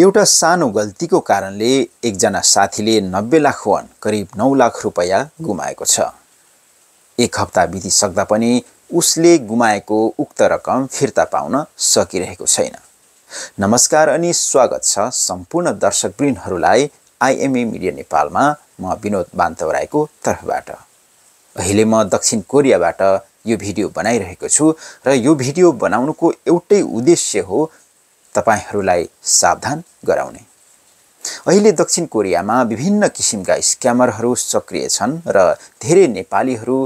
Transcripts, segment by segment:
एउटा सानो गल्तीको कारणले एकजना साथीले नब्बे लाख वान करिब नौ लाख रुपियाँ गुमाएको छ एक हप्ता बितिसक्दा पनि उसले गुमाएको उक्त रकम फिर्ता पाउन सकिरहेको छैन नमस्कार अनि स्वागत छ सम्पूर्ण दर्शकवृन्दहरूलाई आइएमए मिडिया नेपालमा म विनोद बान्तवरायको तर्फबाट अहिले म दक्षिण कोरियाबाट यो भिडियो बनाइरहेको छु र यो भिडियो बनाउनुको एउटै उद्देश्य हो तपाईँहरूलाई सावधान गराउने अहिले दक्षिण कोरियामा विभिन्न किसिमका स्क्यामरहरू सक्रिय छन् र धेरै नेपालीहरू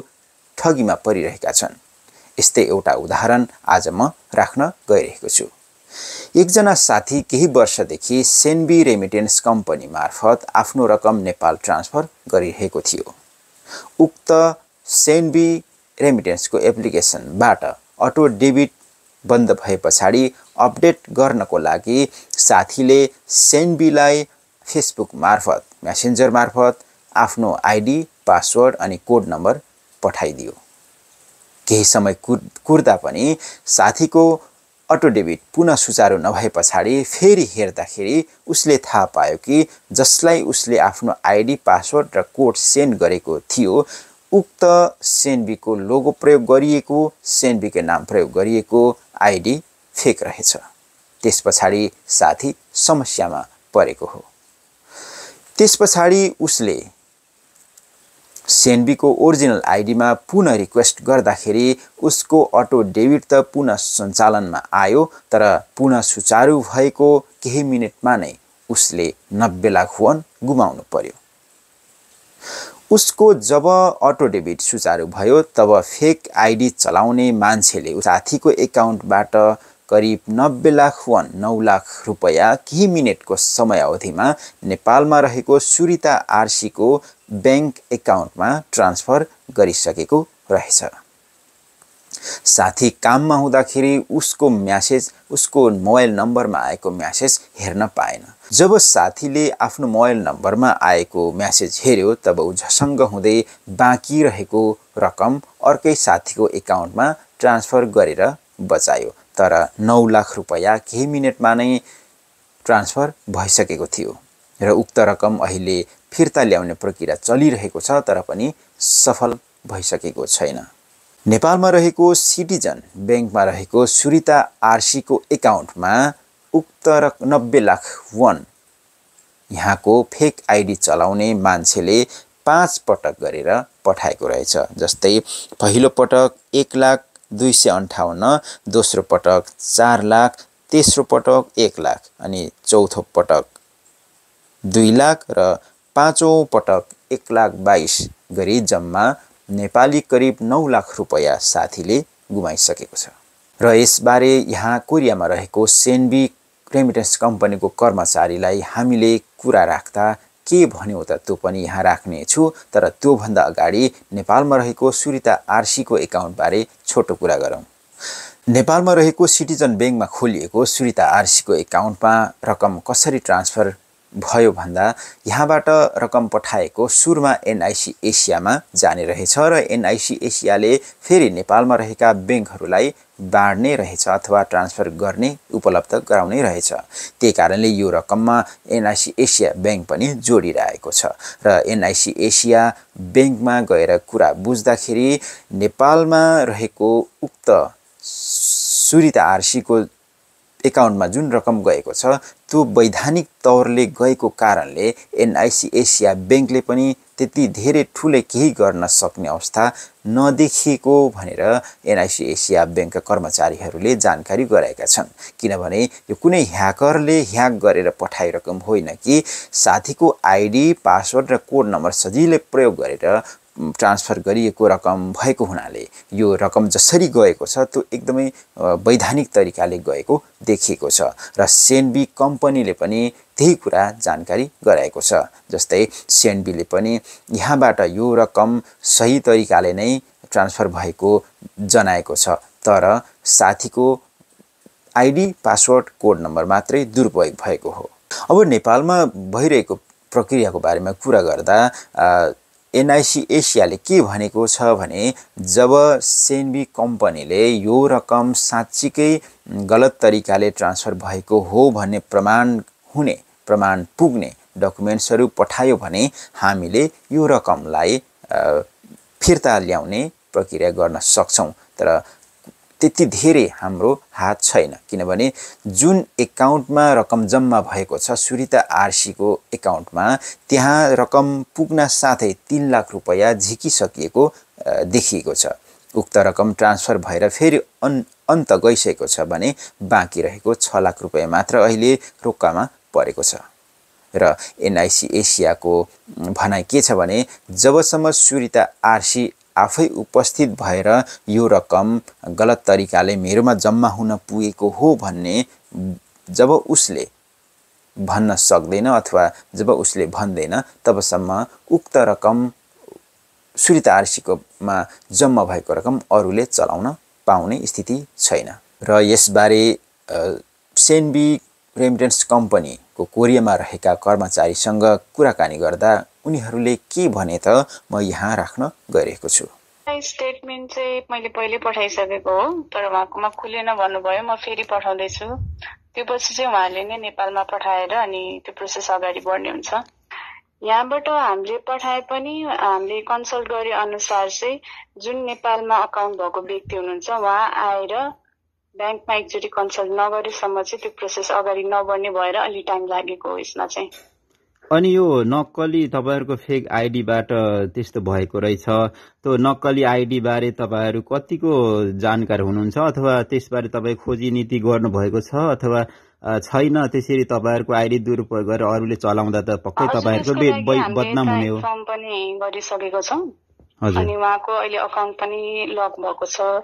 ठगीमा परिरहेका छन् यस्तै एउटा उदाहरण आज म राख्न गइरहेको छु एकजना साथी केही वर्षदेखि सेन्बी रेमिटेन्स कम्पनी मार्फत आफ्नो रकम नेपाल ट्रान्सफर गरिरहेको थियो उक्त सेन्बी रेमिटेन्सको एप्लिकेसनबाट अटो डेबिट बन्द भए पछाडि अपडेट गर्नको लागि साथीले सेन्बीलाई फेसबुक मार्फत म्यासेन्जर मार्फत आफ्नो आइडी पासवर्ड अनि कोड नम्बर पठाइदियो केही समय कुर् कुर्दा पनि साथीको अटो डेबिट पुनः सुचारू नभए पछाडि फेरि हेर्दाखेरि उसले थाहा पायो कि जसलाई उसले आफ्नो आइडी पासवर्ड र कोड सेन्ड गरेको थियो उक्त सेनबीको लोगो प्रयोग गरिएको सेनबीको नाम प्रयोग गरिएको आइडी फेक रहेछ त्यस पछाडि साथी समस्यामा परेको हो त्यस पछाडि उसले सेनबीको ओरिजिनल आइडीमा पुनः रिक्वेस्ट गर्दाखेरि उसको अटो डेबिट त पुनः सञ्चालनमा आयो तर पुनः सुचारु भएको केही मिनटमा नै उसले नब्बे लाख वन गुमाउनु पर्यो उसको जब अटो डेबिट सुचारू भयो तब फेक आइडी चलाउने मान्छेले साथीको एकाउन्टबाट करिब नब्बे लाख वन नौ लाख रुपियाँ केही मिनटको समय अवधिमा नेपालमा रहेको सुरिता आरसीको ब्याङ्क एकाउन्टमा ट्रान्सफर गरिसकेको रहेछ साथी काममा हुँदाखेरि उसको म्यासेज उसको मोबाइल नम्बरमा आएको म्यासेज हेर्न पाएन जब साथीले आफ्नो मोबाइल नम्बरमा आएको म्यासेज हेऱ्यो तब ऊ झसङ्ग हुँदै बाँकी रहेको रकम अर्कै साथीको एकाउन्टमा ट्रान्सफर गरेर बचायो तर नौ लाख रुपियाँ केही मिनटमा नै ट्रान्सफर भइसकेको थियो र उक्त रकम अहिले फिर्ता ल्याउने प्रक्रिया चलिरहेको छ तर पनि सफल भइसकेको छैन नेपालमा रहेको सिटिजन ब्याङ्कमा रहेको सुरिता आरसीको एकाउन्टमा उक्त र नब्बे लाख वन यहाँको फेक आइडी चलाउने मान्छेले पाँच पटक गरेर पठाएको रहेछ जस्तै पहिलो पटक एक लाख दुई सय अन्ठाउन्न दोस्रो पटक चार लाख तेस्रो पटक एक लाख अनि चौथो पटक दुई लाख र पाँचौँ पटक एक लाख बाइस गरी जम्मा नेपाली करिब नौ लाख रुपियाँ साथीले गुमाइसकेको छ र यसबारे यहाँ कोरियामा रहेको सेन्बी रेमिटेन्स कम्पनीको कर्मचारीलाई हामीले कुरा राख्दा के भन्यो त त्यो पनि यहाँ राख्ने छु तर त्योभन्दा अगाडि नेपालमा रहेको सुरिता आरसीको एकाउन्टबारे छोटो कुरा गरौँ नेपालमा रहेको सिटिजन ब्याङ्कमा खोलिएको सुरिता आरसीको एकाउन्टमा रकम कसरी ट्रान्सफर भयो भन्दा यहाँबाट रकम पठाएको सुरुमा एनआइसी एसियामा जाने रहेछ र एनआइसी एसियाले फेरि नेपालमा रहेका ब्याङ्कहरूलाई बाँड्ने रहेछ अथवा ट्रान्सफर गर्ने उपलब्ध गराउने रहेछ त्यही कारणले यो रकममा एनआइसी एसिया ब्याङ्क पनि जोडिरहेको छ र एनआइसी एसिया ब्याङ्कमा गएर कुरा बुझ्दाखेरि नेपालमा रहेको उक्त सुरिता आरसीको एकाउन्टमा जुन रकम गएको छ त्यो वैधानिक तौरले गएको कारणले एनआइसी एसिया ब्याङ्कले पनि त्यति धेरै ठुलै केही गर्न सक्ने अवस्था नदेखिएको भनेर एनआइसी एसिया ब्याङ्कका कर्मचारीहरूले जानकारी गराएका छन् किनभने यो कुनै ह्याकरले ह्याक गरेर पठाए रकम होइन कि साथीको आइडी पासवर्ड र कोड नम्बर सजिलै प्रयोग गरेर ट्रान्सफर गरिएको रकम भएको हुनाले यो रकम जसरी गएको छ त्यो एकदमै वैधानिक तरिकाले गएको देखिएको छ र सेनबी कम्पनीले पनि त्यही कुरा जानकारी गराएको छ जस्तै सेनबीले पनि यहाँबाट यो रकम सही तरिकाले नै ट्रान्सफर भएको जनाएको छ तर साथीको आइडी पासवर्ड कोड नम्बर मात्रै दुरुपयोग भएको हो अब नेपालमा भइरहेको प्रक्रियाको बारेमा कुरा गर्दा एनआइसी एसियाले के भनेको छ भने जब सेनबी कम्पनीले यो रकम साँच्चीकै गलत तरिकाले ट्रान्सफर भएको हो भन्ने प्रमाण हुने प्रमाण पुग्ने डकुमेन्ट्सहरू पठायो भने हामीले यो रकमलाई फिर्ता ल्याउने प्रक्रिया गर्न सक्छौँ तर त्यति धेरै हाम्रो हात छैन किनभने जुन एकाउन्टमा रकम जम्मा भएको छ सुरिता आरसीको एकाउन्टमा त्यहाँ रकम पुग्न साथै तिन लाख रुपियाँ झिकिसकिएको देखिएको छ उक्त रकम ट्रान्सफर भएर फेरि अन् अन्त गइसकेको छ भने बाँकी रहेको छ लाख रुपियाँ मात्र अहिले रोक्कामा परेको छ र एनआइसी एसियाको भनाइ के छ भने जबसम्म सुरिता आरसी आफै उपस्थित भएर यो रकम गलत तरिकाले मेरोमा जम्मा हुन पुगेको हो भन्ने जब उसले भन्न सक्दैन अथवा जब उसले भन्दैन तबसम्म उक्त रकम सुरिता आरसीकोमा जम्मा भएको रकम अरूले चलाउन पाउने स्थिति छैन र यसबारे सेनबी रेमिटेन्स कम्पनीको कोरियामा रहेका कर्मचारीसँग कुराकानी गर्दा उनीहरूले के भने त म यहाँ राख्न गरेको छु स्टेटमेन्ट चाहिँ मैले पहिल्यै पठाइसकेको हो तर उहाँकोमा खुलेन भन्नुभयो म फेरि पठाउँदैछु त्यो पछि चाहिँ उहाँले नै नेपालमा पठाएर अनि त्यो प्रोसेस अगाडि बढ्ने हुन्छ यहाँबाट हामीले पठाए पनि हामीले कन्सल्ट गरे अनुसार चाहिँ जुन नेपालमा अकाउन्ट भएको व्यक्ति हुनुहुन्छ उहाँ आएर ब्याङ्कमा एकचोटि कन्सल्ट नगरेसम्म चाहिँ त्यो प्रोसेस अगाडि नबढ्ने भएर अलि टाइम लागेको हो यसमा चाहिँ अनि यो नक्कली तपाईँहरूको फेक आइडीबाट त्यस्तो भएको रहेछ त्यो नक्कली आइडी बारे तपाईँहरू कतिको जानकार हुनुहुन्छ अथवा त्यसबारे तपाईँ खोजी नीति गर्नुभएको छ अथवा छैन त्यसरी तपाईँहरूको आइडी दुरुपयोग गरेर अरूले चलाउँदा त पक्कै तपाईँहरूको बदनाम हुने हो गरिसकेको अनि उहाँको अहिले अकाउन्ट पनि लक भएको छ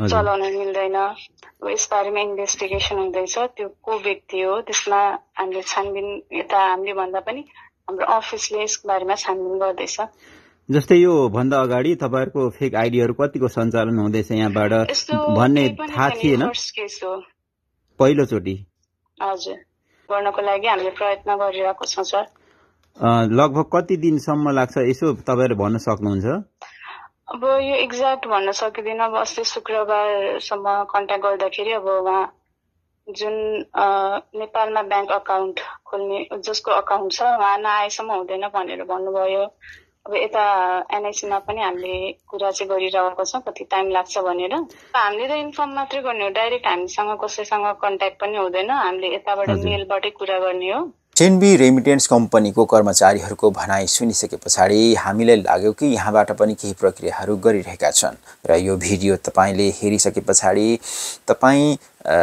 चलाउन मिल्दैन अब यसबारेमा इन्भेस्टिगेसन हुँदैछ त्यो को व्यक्ति हो त्यसमा हामीले छानबिन यता हामीले भन्दा पनि हाम्रो अफिसले यसको बारेमा छानबिन गर्दैछ जस्तै यो भन्दा अगाडि तपाईँहरूको फेक आइडीहरू कतिको सञ्चालन हुँदैछ यहाँबाट भन्ने थाहा थिएन पहिलोचोटि हजुर गर्नको लागि हामीले प्रयत्न गरिरहेको छौँ सर लगभग कति दिनसम्म लाग्छ यसो तपाईँहरू भन्न सक्नुहुन्छ अब यो एक्ज्याक्ट भन्न सकिँदैन अब अस्ति शुक्रबारसम्म कन्ट्याक्ट गर्दाखेरि अब उहाँ जुन नेपालमा ब्याङ्क अकाउन्ट खोल्ने जसको अकाउन्ट छ उहाँ नआएसम्म हुँदैन भनेर भन्नुभयो अब यता एनआइसीमा पनि हामीले कुरा चाहिँ गरिरहेको छौँ कति टाइम लाग्छ भनेर हामीले त इन्फर्म मात्रै गर्ने हो डाइरेक्ट हामीसँग कसैसँग कन्ट्याक्ट पनि हुँदैन हामीले यताबाट मेलबाटै कुरा गर्ने हो चेनबी रेमिटेन्स कम्पनीको कर्मचारीहरूको भनाई सुनिसके पछाडि हामीलाई लाग्यो कि यहाँबाट पनि केही प्रक्रियाहरू गरिरहेका छन् र यो भिडियो तपाईँले हेरिसके पछाडि तपाईँ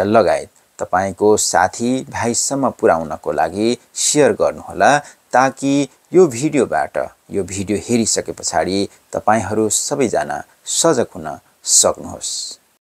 लगायत तपाईँको साथी भाइसम्म पुर्याउनको लागि सेयर गर्नुहोला ताकि यो भिडियोबाट यो भिडियो हेरिसके पछाडि तपाईँहरू सबैजना सजग हुन सक्नुहोस्